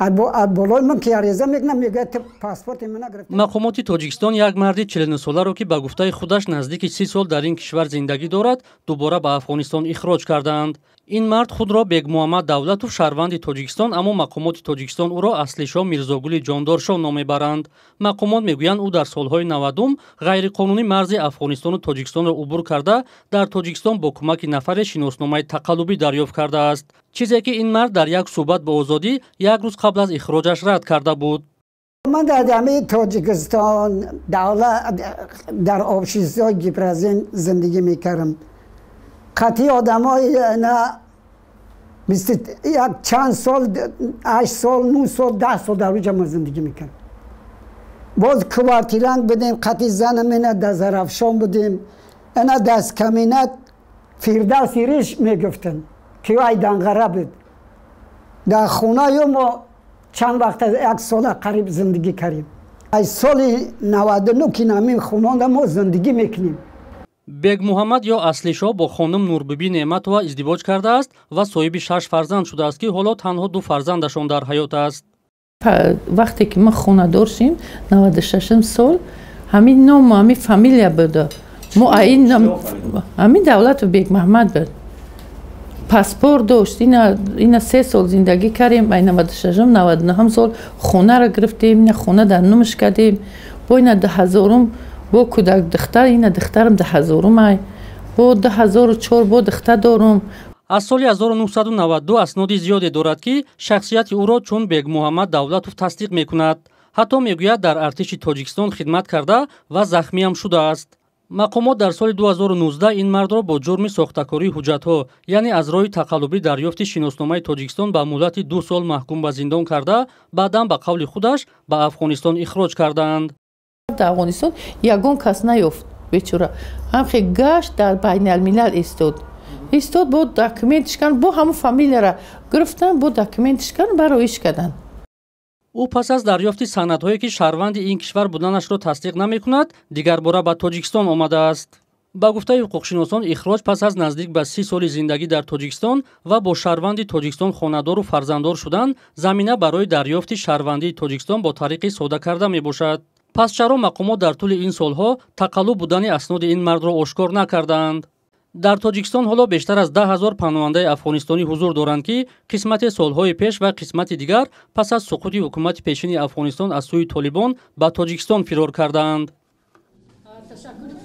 мақомоти тоҷикистон як марди членусоларо ки ба гуфтаи худаш наздики си сол дар ин кишвар зиндагӣ дорад дубора ба афғонистон ихроҷ карданд ин мард худро бегмуҳаммад давлатов шаҳрванди тоҷикистон аммо мақомоти тоҷикистон ӯро аслишо мирзогули ҷондоршо ном мебаранд мақомот мегӯянд ӯ дар солҳои навадум ғайриқонунӣ марзи афғонистону тоҷикистонро убур карда дар тоҷикистон бо кӯмаки нафаре шиносномаи тақаллубӣ дарёфт кардааст чизе ки ин мард дар як сӯҳбат бо озодӣ як рӯз қабл аз ихроҷаш рад карда буд ман дар ҷамъи тоҷикистон давлат дар обшистои гипразин зиндагӣ мекардам қатъи одамои на یک چند سال هشت سال نو سال ده سال در روی ما زندگی میکنم باز کواتیلند بدیم قطی زن منه در زرفشان بودیم انا دست کمینت فردوس ریش میگفتن که وای دنگره بود در خونه ما چند وقت یک سال قریب زندگی کردیم از سال 99 که نمیم خونه ما زندگی میکنیم бекмуҳаммад ё аслишо бо хонум нурбиби неъматова издивоҷ кардааст ва соҳиби шаш фарзанд шудааст ки ҳоло танҳо ду фарзандашон дар ҳаёт аст вақте ки ма хонадор шим 96 сол ҳамин ному ҳамин фамилия буда мо аин ҳамин давлату бекмуҳаммад буд паспорт дошт ина се сол зиндагӣ кардем ай наваду 99 сол хонаро гирифтем ина хона дар нумш кардем бо ина ҳазорум бо кӯдак духтар ина духтарам да ҳазорум ай бо да ҳазору чор бо духта дорум аз соли 1992 асноди зиёде дорад ки шахсияти ӯро чун бегмуҳаммад давлатов тасдиқ мекунад ҳатто мегӯяд дар артиши тоҷикистон хидмат карда ва захмиам шудааст мақомот дар соли 2019 ин мардро бо ҷурми сохтакории ҳуҷҷатҳо яъне аз роҳи тақаллубӣ дарёфти шиносномаи тоҷикистон ба муҳлати ду сол маҳкум ба зиндон карда баъдан ба қавли худаш ба афғонистон ихроҷ карданд дар афғонистон ягон кас наёфт бечора ҳамхе гашт дар байналмилал истод истод бо документ шикан бо ҳамун фамилияра гирифтан бо документ шикан бароиш кардан ӯ пас аз дарёфти санадҳое ки шаҳрванди ин кишвар буданашро тасдиқ намекунад дигарбора ба тоҷикистон омадааст ба гуфтаи ҳуқуқшиносон ихроҷ пас аз наздик ба си соли зиндагӣ дар тоҷикистон ва бо шаҳрванди тоҷикистон хонадору фарзанддор шудан замина барои дарёфти шаҳрвандии тоҷикистон бо тариқи сода карда мебошад пас чаро мақомот дар тӯли ин солҳо тақаллуб будани асноди ин мардро ошкор накарданд дар тоҷикистон ҳоло бештар аз 10ҳазор панҳандаи афғонистонӣ ҳузур доранд ки қисмати солҳои пеш ва қисмати дигар пас аз суқути ҳукумати пешини афғонистон аз сӯи толибон ба тоҷикистон фирор карданд ташаккури